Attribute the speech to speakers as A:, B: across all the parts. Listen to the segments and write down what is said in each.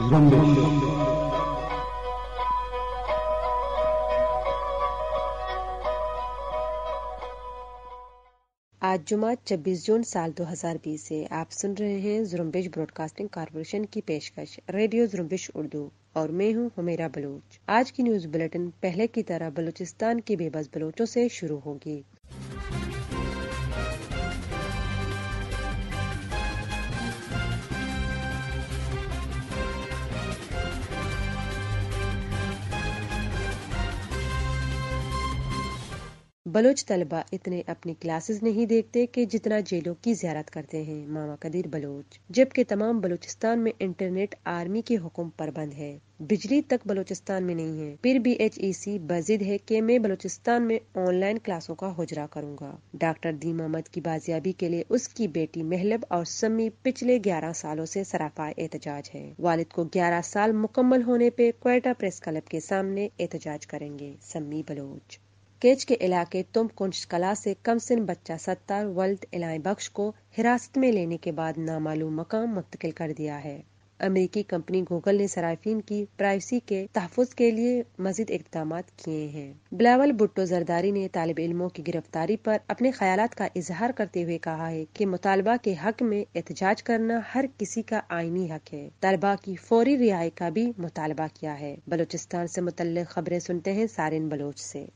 A: आज
B: जुमा 26 जून साल 2020 से आप सुन रहे हैं जुरम्बिश ब्रॉडकास्टिंग कारपोरेशन की पेशकश रेडियो जुरम्बिश उर्दू और मैं हूं हमेरा बलोच आज की न्यूज बुलेटिन पहले की तरह बलूचिस्तान के बेबस बलोचों से शुरू होगी बलोच तलबा इतने अपनी क्लासेस नहीं देखते कि जितना जेलों की ज्यारत करते हैं मामा कदीर बलोच जबकि तमाम बलूचिस्तान में इंटरनेट आर्मी के हुक्म पर बंद है बिजली तक बलूचिस्तान में नहीं है फिर भी एच ई e सी बजिद है कि मैं बलूचिस्तान में ऑनलाइन क्लासों का हुजरा करूंगा डॉक्टर दीम मोहम्मद की बाजियाबी के लिए उसकी बेटी महलब और सम्मी पिछले ग्यारह सालों से सराफा एहतजाज है वालिद को ग्यारह साल मुकम्मल होने पे क्वेटा प्रेस क्लब के सामने एहतजाज करेंगे सम्मी बलोच केच के इलाके तुम कला से सिन बच्चा सत्तर वल्द इलाई बख्श को हिरासत में लेने के बाद नामालूम मकाम मुंतकिल कर दिया है अमरीकी कंपनी गूगल ने सराफिन की प्राइवेसी के तहफ़ के लिए मजीद इकदाम किए हैं बिलावल भुट्टो जरदारी ने तालब इलमों की गिरफ्तारी पर अपने ख्याल का इजहार करते हुए कहा है कि मुतालबा के हक में एहतजाज करना हर किसी का आईनी हक है तलबा की फौरी रिहाई का भी मुतालबा किया है बलोचिस्तान ऐसी मुतल खबरें सुनते हैं सारिन बलोच ऐसी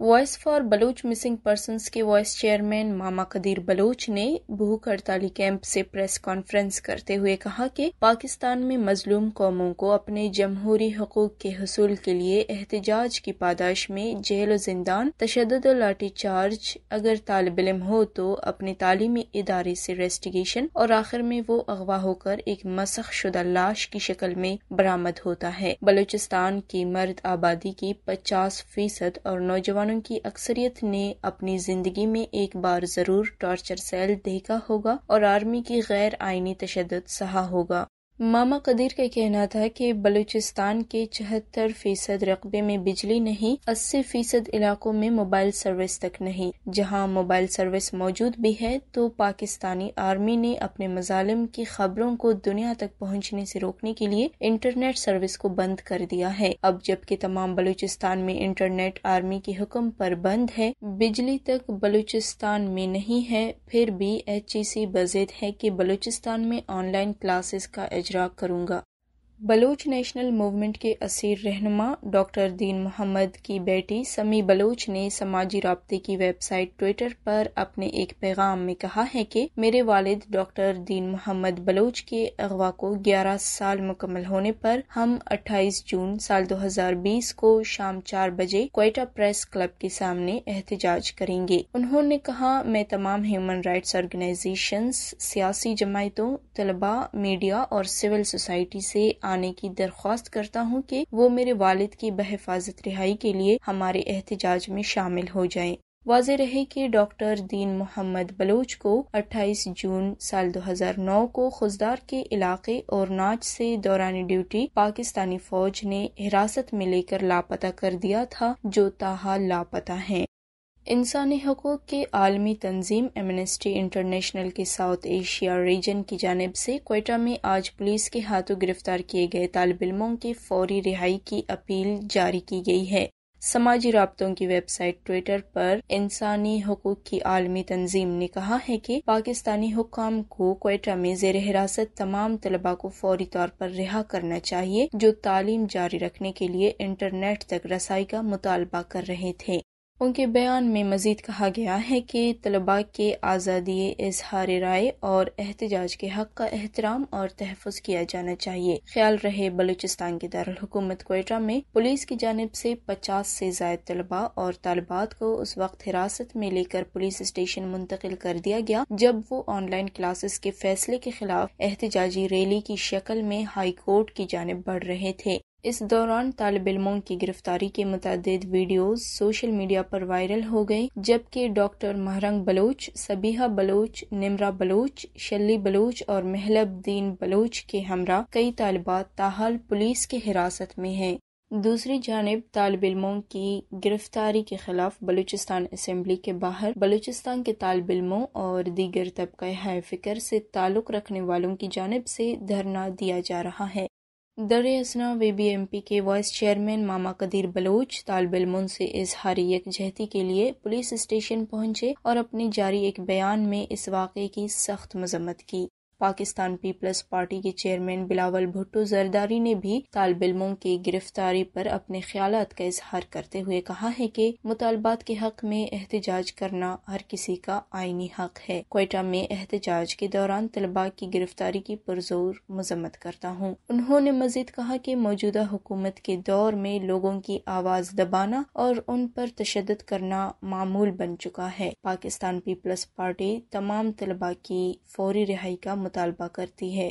C: voice for Baloch missing person के वॉइस चेयरमैन मामा कदीर बलूच ने भूख हड़ताली कैंप से प्रेस कॉन्फ्रेंस करते हुए कहा कि पाकिस्तान में मजलूम कौमों को अपने जमहूरी हकूक के हसूल के लिए एहतजाज की पादाश में जेल जिंदान तशद लाठीचार्ज अगर तालब इम हो तो अपने तालीमी इदारे से रेस्टिगेशन और आखिर में वो अगवा होकर एक मसख शुदा लाश की शक्ल में बरामद होता है बलूचिस्तान की मर्द आबादी की पचास फीसद और नौजवान मुसलमानों की अक्सरियत ने अपनी जिंदगी में एक बार जरूर टॉर्चर सेल देखा होगा और आर्मी की गैर आईनी तशद सहा होगा मामा कदीर का कहना था कि बलूचिस्तान के चहत्तर फीसद रकबे में बिजली नहीं अस्सी फीसद इलाकों में मोबाइल सर्विस तक नहीं जहां मोबाइल सर्विस मौजूद भी है तो पाकिस्तानी आर्मी ने अपने मजालिम की खबरों को दुनिया तक पहुंचने से रोकने के लिए इंटरनेट सर्विस को बंद कर दिया है अब जबकि तमाम बलूचिस्तान में इंटरनेट आर्मी के हुक्म पर बंद है बिजली तक बलूचिस्तान में नहीं है फिर भी एच ई सी बजे है की बलूचिस्तान में ऑनलाइन क्लासेस का इजरा करूंगा बलोच नेशनल मूवमेंट के असीर रहनुमा डॉक्टर दीन मोहम्मद की बेटी समी बलोच ने समाजी रबते की वेबसाइट ट्विटर पर अपने एक पैगाम में कहा है कि मेरे वालिद डॉक्टर दीन मोहम्मद बलोच के अगवा को 11 साल मुकम्मल होने पर हम 28 जून साल 2020 को शाम चार बजे क्वेटा प्रेस क्लब के सामने एहतजाज करेंगे उन्होंने कहा मैं तमाम ह्यूमन राइट्स ऑर्गेनाइजेशन सियासी जमायतों तलबा मीडिया और सिविल सोसाइटी से आने की दरख्वास्त करता हूँ कि वो मेरे वालिद की बहफाजत रिहाई के लिए हमारे एहतजाज में शामिल हो जाए वाज रहे कि डॉक्टर दीन मोहम्मद बलोच को 28 जून साल 2009 को खुजदार के इलाके और नाच से दौरान ड्यूटी पाकिस्तानी फौज ने हिरासत में लेकर लापता कर दिया था जो ताहा लापता हैं। इंसानी हकूक़ की आलमी तंजीम एमनेस्टी इंटरनेशनल के साउथ एशिया रीजन की जानब से कोयटा में आज पुलिस के हाथों गिरफ्तार किए गए तालब इलमों की फौरी रिहाई की अपील जारी की गई है समाजी रबतों की वेबसाइट ट्विटर पर इंसानी हकूक की आलमी तंजीम ने कहा है कि पाकिस्तानी हुकाम को कोयटा में जेर हिरासत तमाम तलबा को फौरी तौर पर रिहा करना चाहिए जो तालीम जारी रखने के लिए इंटरनेट तक रसाई का मुतालबा कर रहे थे उनके बयान में मजीद कहा गया है कि तलबा के आज़ादी इजहार राय और एहतजाज के हक का एहतराम और तहफ़ किया जाना चाहिए ख्याल रहे बलूचिस्तान के दारकूमत कोयटा में पुलिस की जानब से पचास से जायद तलबा और तलबात को उस वक्त हिरासत में लेकर पुलिस स्टेशन मुंतकिल कर दिया गया जब वो ऑनलाइन क्लासेस के फैसले के खिलाफ एहतजाजी रैली की शक्ल में हाई कोर्ट की जानब बढ़ रहे थे इस दौरान तालब-इलमों की गिरफ्तारी के मुतद वीडियोज सोशल मीडिया पर वायरल हो गए जबकि डॉक्टर महरंग बलोच सबीहा बलोच निमरा बलोच शली बलोच और महलबद्दीन बलोच के हमरा कई तालिबात ताहाल पुलिस के हिरासत में हैं दूसरी जानब तालब इलमों की गिरफ्तारी के खिलाफ बलूचिस्तान असम्बली के बाहर बलूचिस्तान के तालब इलमों और दीगर तबका हाय फिक्र से ताल्लुक़ रखने वालों की जानब से धरना दिया जा रहा है दरअसना बी बी एम पी के वाइस चेयरमैन मामा कदीर बलोच तालब से इजहार यकजहती के लिए पुलिस स्टेशन पहुंचे और अपने जारी एक बयान में इस वाक़े की सख्त मजम्मत की पाकिस्तान पीपल्स पार्टी के चेयरमैन बिलावल भुट्टो जरदारी ने भी इलमों की गिरफ्तारी पर अपने ख्याल का इजहार करते हुए कहा है कि मुतालबात के हक में एहतजाज करना हर किसी का आइनी हक है कोयटा में एहतजाज के दौरान तलबा की गिरफ्तारी की पुरजोर मजम्मत करता हूँ उन्होंने मजीद कहा कि मौजूदा हुकूमत के दौर में लोगों की आवाज दबाना और उन पर तशद करना मामूल बन चुका है पाकिस्तान पीपल्स पार्टी तमाम तलबा की फौरी रिहाई का मुतालबा करती है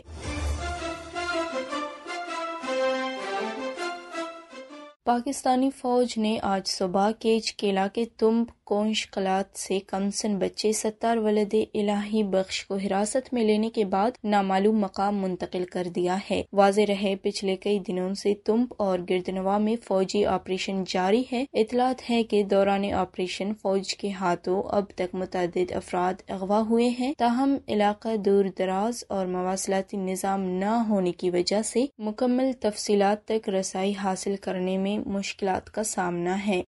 C: पाकिस्तानी फौज ने आज सुबह केच किला के तुम्ब कोंश कलात से कमसन बच्चे सत्तार वलद इलाही बख्श को हिरासत में लेने के बाद नामालूम मकाम मुंतकिल कर दिया है वाज रहे पिछले कई दिनों से तुम्ब और गिरदनवा में फौजी ऑपरेशन जारी है इतलात है कि दौरान ऑपरेशन फौज के हाथों अब तक मुतद अफराद अगवा हुए हैं ताहम इलाका दूर दराज और मवासलाती निज़ाम न होने की वजह से मुकम्मल तफसी तक रसाई हासिल करने में मुश्किलात का सामना है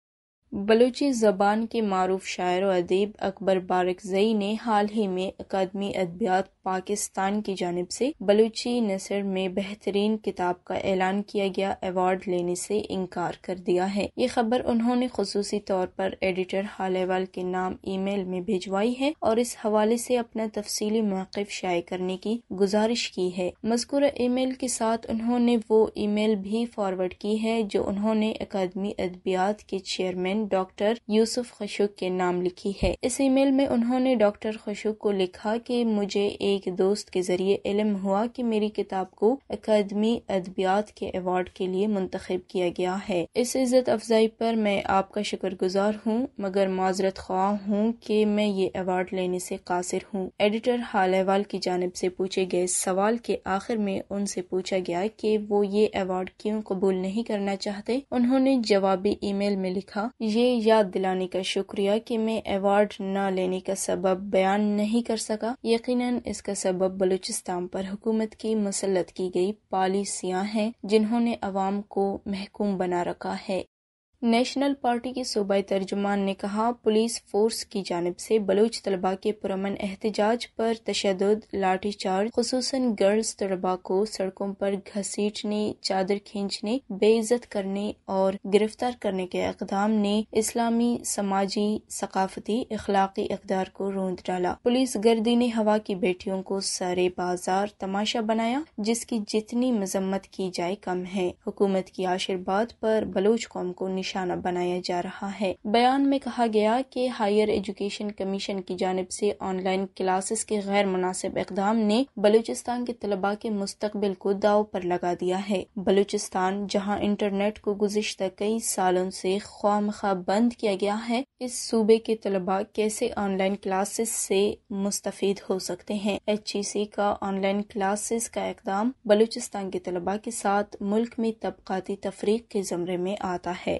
C: बलूची ज़बान के मरूफ शायर व अदीब अकबर बारक जई ने हाल ही में अकादमी अदबियात पाकिस्तान की जानब से बलूची नसर में बेहतरीन किताब का ऐलान किया गया अवार्ड लेने से इनकार कर दिया है ये खबर उन्होंने खसूसी तौर पर एडिटर हालेवाल के नाम ई मेल में भिजवाई है और इस हवाले से अपना तफसीली मौकफ शाये करने की गुजारिश की है मजकूर ई मेल के साथ उन्होंने वो ई मेल भी फॉरवर्ड की है जो उन्होंने अकादमी अदबियात के चेयरमैन एन डॉक्टर यूसुफ खशुक के नाम लिखी है इस ईमेल में उन्होंने डॉक्टर खशुक को लिखा कि मुझे एक दोस्त के जरिए इलम हुआ कि मेरी किताब को अकादमी अदबियात के अवार्ड के लिए मुंतखब किया गया है इस इज़्ज़त अफजाई पर मैं आपका शुक्र गुजार हूँ मगर माजरत ख्वाह हूँ कि मैं ये अवार्ड लेने से कासिर हूँ एडिटर हाल अहवाल की जानब से पूछे गए सवाल के आखिर में उनसे पूछा गया कि वो ये अवार्ड क्यों कबूल नहीं करना चाहते उन्होंने जवाबी ईमेल में लिखा ये याद दिलाने का शुक्रिया कि मैं अवार्ड न लेने का सबब बयान नहीं कर सका यकीनन इसका सबब बलूचिस्तान पर हुकूमत की मसलत की गई पॉलिसियां हैं जिन्होंने अवाम को महकूम बना रखा है नेशनल पार्टी के सूबाई तर्जुमान ने कहा पुलिस फोर्स की जानब से बलूच तलबा के पुरमन एहतजाज पर तशद लाठीचार्ज खसूस गर्ल्स तलबा को सड़कों पर घसीटने चादर खींचने बेइज्जत करने और गिरफ्तार करने के अकदाम ने इस्लामी समाजी सकाफती अखलाकी इकदार को रोंद डाला पुलिस गर्दी ने हवा की बेटियों को सारे बाजार तमाशा बनाया जिसकी जितनी मजम्मत की जाए कम है हुकूमत की आशीर्वाद पर बलूच कौम को निशाना बनाया जा रहा है बयान में कहा गया कि हायर एजुकेशन कमीशन की जानब से ऑनलाइन क्लासेस के गैर मुनासिब इकदाम ने बलूचिस्तान के तलबा के मुस्तबिल को दाव पर लगा दिया है बलूचिस्तान जहाँ इंटरनेट को गुजशत कई सालों से ख्वाम बंद किया गया है इस सूबे के तलबा कैसे ऑनलाइन क्लासेस से मुस्तफ़ हो सकते हैं एच ई सी का ऑनलाइन क्लासेस का इकदाम बलूचिस्तान के तलबा के साथ मुल्क में तबकाती तफरीक के ज़मरे में आता है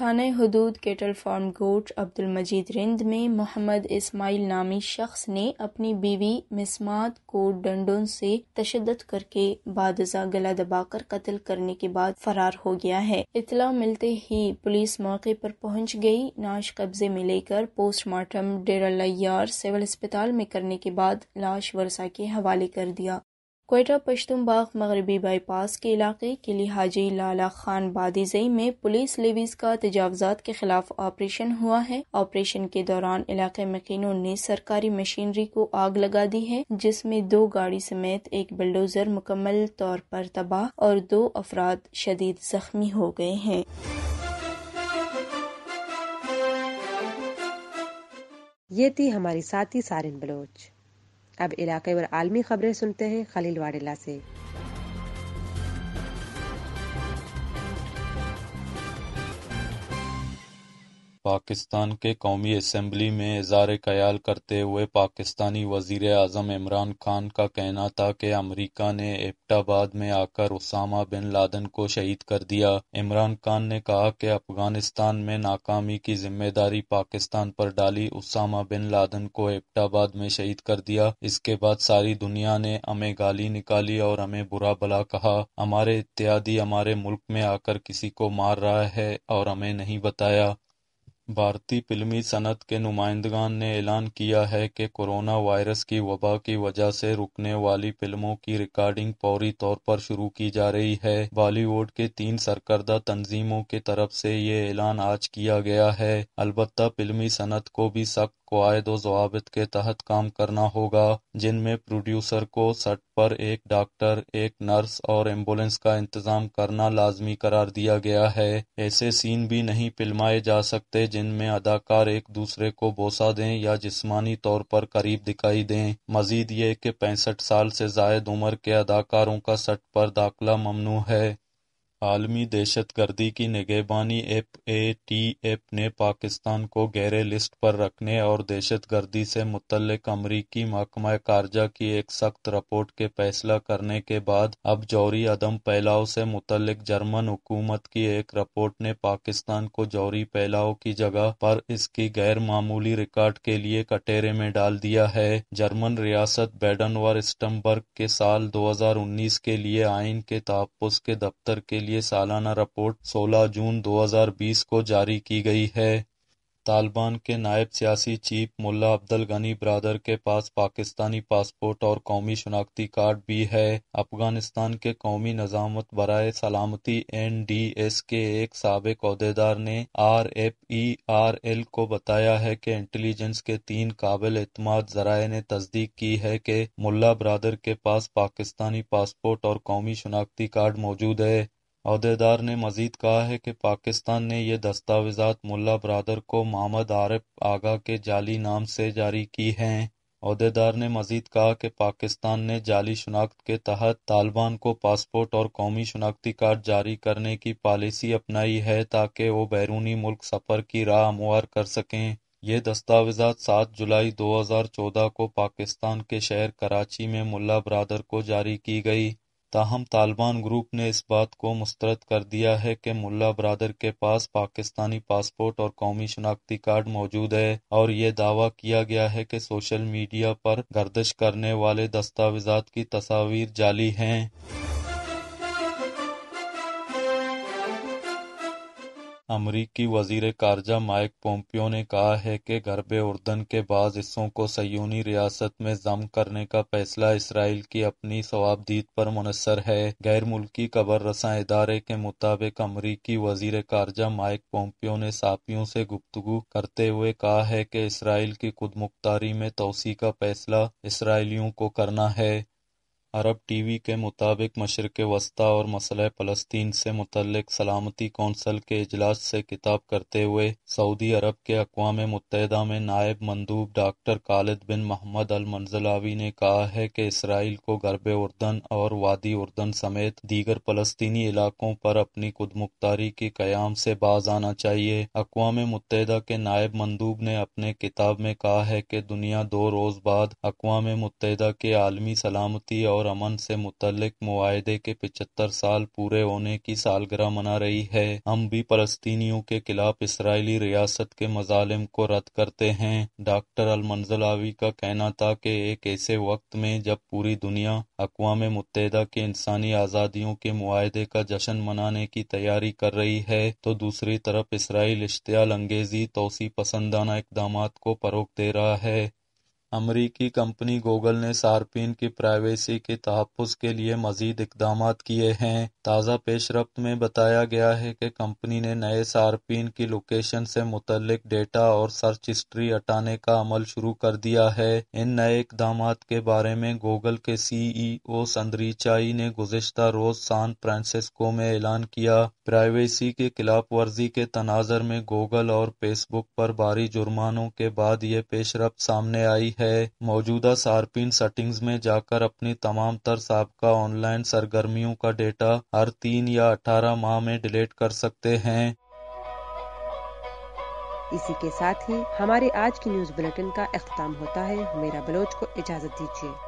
C: थाना हदूद केटल फार्म गोट अब्दुल मजीद रिंद में मोहम्मद इस्माइल नामी शख्स ने अपनी बीवी मिसमात को डंडों से तशद करके बादजा गला दबाकर कत्ल करने के बाद फरार हो गया है इतला मिलते ही पुलिस मौके पर पहुंच गई नाश कब्जे में लेकर पोस्टमार्टम डेरा लियार सिविल अस्पताल में करने के बाद लाश वर्षा के हवाले कर दिया कोयटा पश्तुनबाग मगरबी बाईपास के इलाके किली हाजी लाला खान बादीजई में पुलिस लेवीज का तजावजात के खिलाफ ऑपरेशन हुआ है ऑपरेशन के दौरान इलाके मकीनों ने सरकारी मशीनरी को आग लगा दी है जिसमें दो गाड़ी समेत एक बुलडोजर मुकम्मल तौर पर तबाह और दो अफराद शदीद जख्मी हो गए हैं ये थी हमारी साथी सारिन बलोच
B: अब इलाके और आलमी खबरें सुनते हैं खलील वाडेला से
A: पाकिस्तान के कौमी असम्बली में इज़हार-ख़्याल करते हुए पाकिस्तानी वजीर अजम आजम इमरान खान का कहना था कि अमरीका ने एबटाबाद में आकर उसामा बिन लादन को शहीद कर दिया। इमरान खान ने कहा कि अफगानिस्तान में नाकामी की जिम्मेदारी पाकिस्तान पर डाली, उसामा बिन लादन को एबटाबाद में शहीद कर दिया। इसके बाद सारी दुनिया ने हमें गाली निकाली और हमें बुरा-भला कहा। हमारे इत्यादि हमारे मुल्क में आकर किसी को मार रहा है और हमें नहीं बताया। भारतीय फिल्मी सनत के नुमाइंदगान ने ऐलान किया है कि कोरोना वायरस की वबा की वजह से रुकने वाली फिल्मों की रिकॉर्डिंग फौरी तौर पर शुरू की जा रही है बॉलीवुड के तीन सरकर्दा तंजीमों की तरफ से ये ऐलान आज किया गया है अलबत्ता फिल्मी सनत को भी सख्त को आए के तहत काम करना होगा जिनमें प्रोड्यूसर को सट पर एक डॉक्टर एक नर्स और एम्बुलेंस का इंतजाम करना लाजमी करार दिया गया है ऐसे सीन भी नहीं फिल्माए जा सकते जिनमें अदाकार एक दूसरे को बोसा दे या जिसमानी तौर पर करीब दिखाई दे मजीद ये की पैंसठ साल से जायद उम्र के अदाकारों का सट पर दाखिला ममनू है आलमी दहशत गर्दी की निगेबानी एफ ए टी एफ ने पाकिस्तान को गहरे लिस्ट पर रखने और दहशत गर्दी से मुतल्लिक अमरीकी महकमा खारजा की एक सख्त रिपोर्ट के फैसला करने के बाद अब जौहरी अदम फैलाव से मुतल जर्मन हुकूमत की एक रिपोर्ट ने पाकिस्तान को जौहरी फैलाव की जगह पर इसकी गैर मामूली रिकॉर्ड के लिए कटेरे में डाल दिया है जर्मन रियासत बेडनवर व स्टम्बर्ग के साल दो हजार उन्नीस के लिए आइन के तहफ़ के दफ्तर के लिए लिए सालाना रिपोर्ट 16 जून 2020 को जारी की गई है तालिबान के नायब सियासी चीफ मुल्ला अब्दुल गनी ब्रादर के पास पाकिस्तानी पासपोर्ट और कौमी शनाख्ती कार्ड भी है अफगानिस्तान के कौमी नजामत बरए सलामती एन डी एस के एक सबक अहदेदार ने R F E R L को बताया है कि इंटेलिजेंस के तीन काबिल अतमाद जराये ने तस्दीक की है कि मुल्ला ब्रादर के पास पाकिस्तानी पासपोर्ट और कौमी शनाख्ती कार्ड मौजूद है अहदेदार ने मजीद कहा है कि पाकिस्तान ने यह दस्तावेज़ा मुला बरदर को मोहम्मद आरफ आगा के जाली नाम से जारी की हैं अहदेदार ने मजीद कहा कि पाकिस्तान ने जाली शनाख्त के तहत तालिबान को पासपोर्ट और कौमी शनाख्ती कार्ड जारी करने की पॉलिसी अपनाई है ताकि वो बैरूनी मुल्क सफ़र की राह हमवार कर सकें यह दस्तावेज़ा सात जुलाई दो हजार चौदह को पाकिस्तान के शहर कराची में मुला बरदर को जारी की गई ताहम तालिबान ग्रुप ने इस बात को मुस्तरद कर दिया है कि मुल्ला बरादर के पास पाकिस्तानी पासपोर्ट और कौमी शनाख्ती कार्ड मौजूद है और ये दावा किया गया है कि सोशल मीडिया पर गर्दिश करने वाले दस्तावेजात की तस्वीर जाली हैं अमरीकी वजीर खारजा माइक पोम्पियो ने कहा है कि गरब उर्दन के बाद हिस्सों को सयूनी रियासत में ज़म करने का फ़ैसला इसराइल की अपनी सवाबदीद पर मुनसर है। गैर मुल्की ख़बर रसा इदारे के मुताबिक अमरीकी वजीर खारजा माइक पोम्पियो ने साफियों से गुफ्तगू करते हुए कहा है कि इसराइल की खुदमुख्तारी में तोस़ी का फ़ैसला इसराइलियों को करना है। अरब टीवी के मुताबिक मशरक वस्ती और मसला फलस्तीन से मुतल्लिक सलामती कौंसल के अजलास से खिताब करते हुए सऊदी अरब के अकवाम मुतहदा में नायब मंदूब doctor Khalid bin Mohammad al मंजलावी ने कहा है कि इसराइल को गरब उर्दन और वादी उर्दन समेत दीगर फलस्तनी इलाकों पर अपनी खुद मुख्तारी के क्याम से बाज आना चाहिए अकवा मुतहदा के नायब मंदूब ने अपने किताब में कहा है कि दुनिया दो रोज़ बाद अकवा मुतहदा के आलमी सलामती और और अमन से मुतलक मुआदे के पिछहत्तर साल पूरे होने की सालगिरह मना रही है हम भी फलस्तीनियों के खिलाफ इसराइली रियासत के मजालिम को रद्द करते हैं डॉक्टर अलमंजलावी का कहना था कि एक ऐसे वक्त में जब पूरी दुनिया अकवा मुतहदा के इंसानी आज़ादियों के मुआदे का जश्न मनाने की तैयारी कर रही है तो दूसरी तरफ इसराइल इश्तियाल अंगेजी तोसी पसंदाना इकदाम को फरोग दे रहा है अमरीकी कंपनी गूगल ने सार्फिन की प्राइवेसी के तहफ के लिए मजीद इकदाम किए हैं। ताज़ा पेशरफ में बताया गया है कि कंपनी ने नए सार्फिन की लोकेशन से मुतल्लिक डेटा और सर्च हिस्ट्री हटाने का अमल शुरू कर दिया है। इन नए इकदाम के बारे में गूगल के सीईओ संदरीचाई ने गुज़श्ता रोज़ सान फ्रांसिस्को में ऐलान किया। प्राइवेसी की खिलाफ वर्जी के तनाज़र में गूगल और फेसबुक पर भारी जुर्मानों के बाद ये पेशरफ सामने आई है। है मौजूदा सार्पिन सेटिंग्स में जाकर अपनी तमाम तर सबका ऑनलाइन सरगर्मियों का डेटा हर तीन या अठारह माह में डिलीट कर सकते हैं इसी
B: के साथ ही हमारे आज की न्यूज बुलेटिन का अख्ताम होता है मेरा बलोच को इजाजत दीजिए